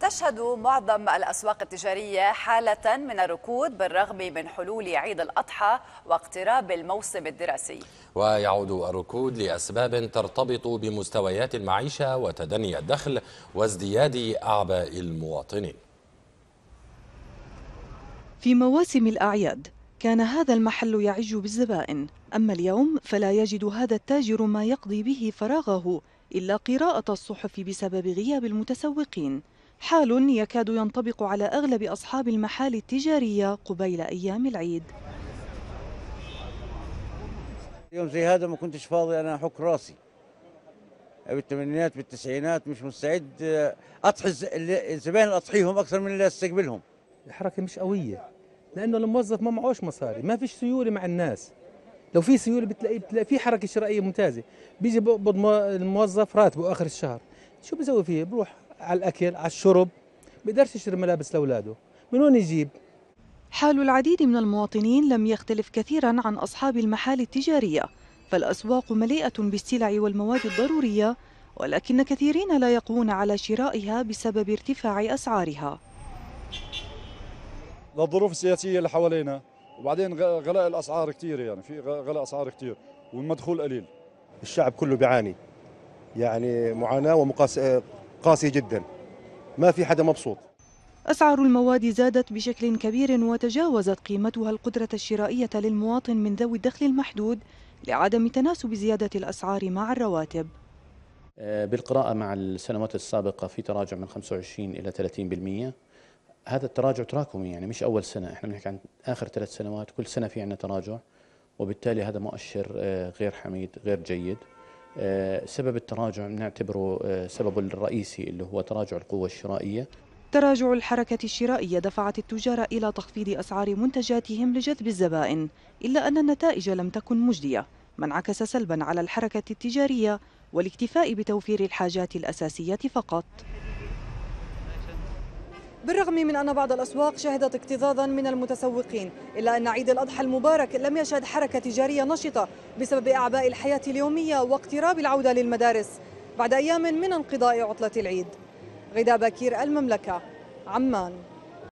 تشهد معظم الأسواق التجارية حالة من الركود بالرغم من حلول عيد الأضحى واقتراب الموسم الدراسي ويعود الركود لأسباب ترتبط بمستويات المعيشة وتدني الدخل وازدياد أعباء المواطنين في مواسم الأعياد كان هذا المحل يعج بالزبائن أما اليوم فلا يجد هذا التاجر ما يقضي به فراغه إلا قراءة الصحف بسبب غياب المتسوقين حال يكاد ينطبق على أغلب أصحاب المحال التجارية قبيل أيام العيد يوم زي هذا ما كنتش فاضي أنا أحك راسي بالثمانينات بالتسعينات مش مستعد أطحي الزبائن أطحيهم أكثر من اللي أستقبلهم الحركة مش قوية لأنه الموظف ما معوش مصاري ما فيش سيولة مع الناس لو في سيوله بتلاقي بتلاقي في حركه شرائيه ممتازه بيجي بقبض الموظف راتبه اخر الشهر شو بيسوي فيه بروح على الاكل على الشرب بيقدرش يشتري ملابس لاولاده من وين يجيب حال العديد من المواطنين لم يختلف كثيرا عن اصحاب المحال التجاريه فالاسواق مليئه بالسلع والمواد الضروريه ولكن كثيرين لا يقوون على شرائها بسبب ارتفاع اسعارها الظروف السياسيه اللي حوالينا وبعدين غلاء الاسعار كثير يعني في غلاء اسعار كثير والمدخول قليل الشعب كله بيعاني يعني معاناه ومقاس قاسية جدا ما في حدا مبسوط أسعار المواد زادت بشكل كبير وتجاوزت قيمتها القدرة الشرائية للمواطن من ذوي الدخل المحدود لعدم تناسب زيادة الأسعار مع الرواتب آه، بالقراءة مع السنوات السابقة في تراجع من 25 إلى 30% هذا التراجع تراكمي يعني مش أول سنة احنا بنحكي عن آخر ثلاث سنوات كل سنة في عندنا تراجع وبالتالي هذا مؤشر آه، غير حميد غير جيد آه، سبب التراجع بنعتبره آه، سبب الرئيسي اللي هو تراجع القوة الشرائية تراجع الحركة الشرائية دفعت التجار إلى تخفيض أسعار منتجاتهم لجذب الزبائن إلا أن النتائج لم تكن مجدية ما انعكس سلبا على الحركة التجارية والاكتفاء بتوفير الحاجات الأساسية فقط بالرغم من أن بعض الأسواق شهدت اكتظاظا من المتسوقين إلا أن عيد الأضحى المبارك لم يشهد حركة تجارية نشطة بسبب أعباء الحياة اليومية واقتراب العودة للمدارس بعد أيام من انقضاء عطلة العيد غدا بكير المملكة عمان